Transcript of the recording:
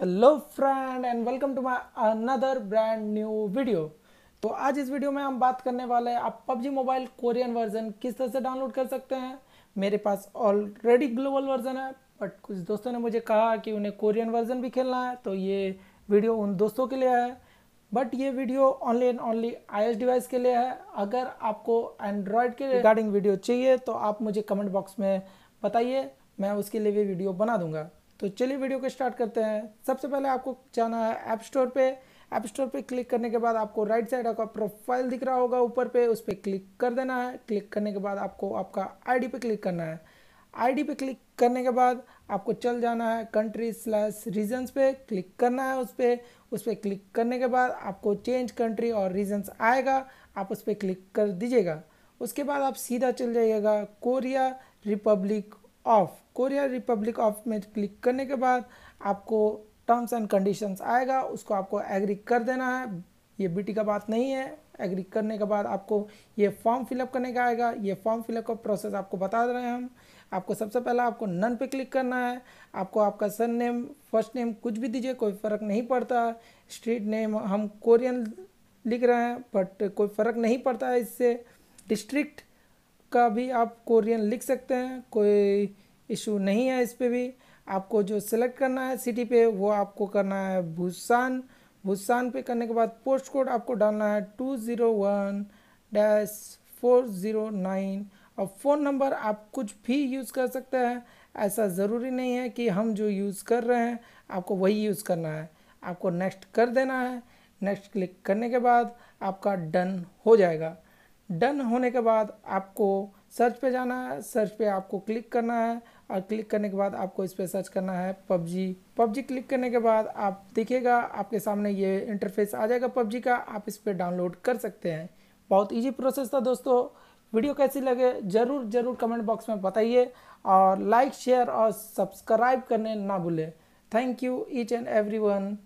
hello friend and welcome to my another brand new video तो आज इस video में हम बात करने वाले हैं आप पबजी मोबाइल कोरियन वर्जन किस तरह से डाउनलोड कर सकते हैं मेरे पास ऑलरेडी ग्लोबल वर्जन है बट कुछ दोस्तों ने मुझे कहा कि उन्हें कोरियन वर्जन भी खेलना है तो ये वीडियो उन दोस्तों के लिए है बट ये video only and only i device के लिए है अगर आपको एंड्रॉयड के रिगार्डिंग वीडियो चाहिए तो आप मुझे कमेंट बॉक्स में बताइए मैं उसके लिए भी वीडियो बना दूंगा तो चलिए वीडियो को स्टार्ट करते हैं सबसे पहले आपको जाना है ऐप स्टोर पे ऐप स्टोर पे क्लिक करने के बाद आपको राइट साइड आपका प्रोफाइल दिख रहा होगा ऊपर पे उस पर क्लिक कर देना है क्लिक करने के बाद आपको आपका आईडी पे क्लिक करना है आईडी पे क्लिक करने के बाद आपको चल जाना है कंट्री स्लैश रीजन्स पे क्लिक करना है उस पर उस पर क्लिक करने के बाद आपको चेंज कंट्री और रीजन्स आएगा आप उस पर क्लिक कर दीजिएगा उसके बाद आप सीधा चल जाइएगा Korea republic of Korea republic of में क्लिक करने के बाद आपको टर्म्स एंड कंडीशंस आएगा उसको आपको एग्री कर देना है ये बीटी का बात नहीं है एग्री करने के बाद आपको ये फॉर्म फिलअप करने का आएगा ये फॉर्म फिलअप का प्रोसेस आपको बता दे रहे हैं हम आपको सबसे पहला आपको नन पे क्लिक करना है आपको आपका सर नेम फर्स्ट नेम कुछ भी दीजिए कोई फ़र्क नहीं पड़ता स्ट्रीट नेम हम कोरियन लिख रहे हैं बट कोई फ़र्क नहीं पड़ता है इससे डिस्ट्रिक्ट का भी आप कोरियन लिख सकते हैं कोई इशू नहीं है इस पर भी आपको जो सिलेक्ट करना है सिटी पे वो आपको करना है भूसान भूसान पे करने के बाद पोस्ट कोड आपको डालना है two zero one dash four zero nine और फ़ोन नंबर आप कुछ भी यूज़ कर सकते हैं ऐसा ज़रूरी नहीं है कि हम जो यूज़ कर रहे हैं आपको वही यूज़ करना है आपको नेक्स्ट कर देना है नेक्स्ट क्लिक करने के बाद आपका डन हो जाएगा डन होने के बाद आपको सर्च पे जाना है सर्च पे आपको क्लिक करना है और क्लिक करने के बाद आपको इस पर सर्च करना है पबजी पबजी क्लिक करने के बाद आप देखिएगा आपके सामने ये इंटरफेस आ जाएगा पबजी का आप इस पर डाउनलोड कर सकते हैं बहुत ईजी प्रोसेस था दोस्तों वीडियो कैसी लगे ज़रूर ज़रूर कमेंट बॉक्स में बताइए और लाइक शेयर और सब्सक्राइब करने ना भूलें thank you each and every one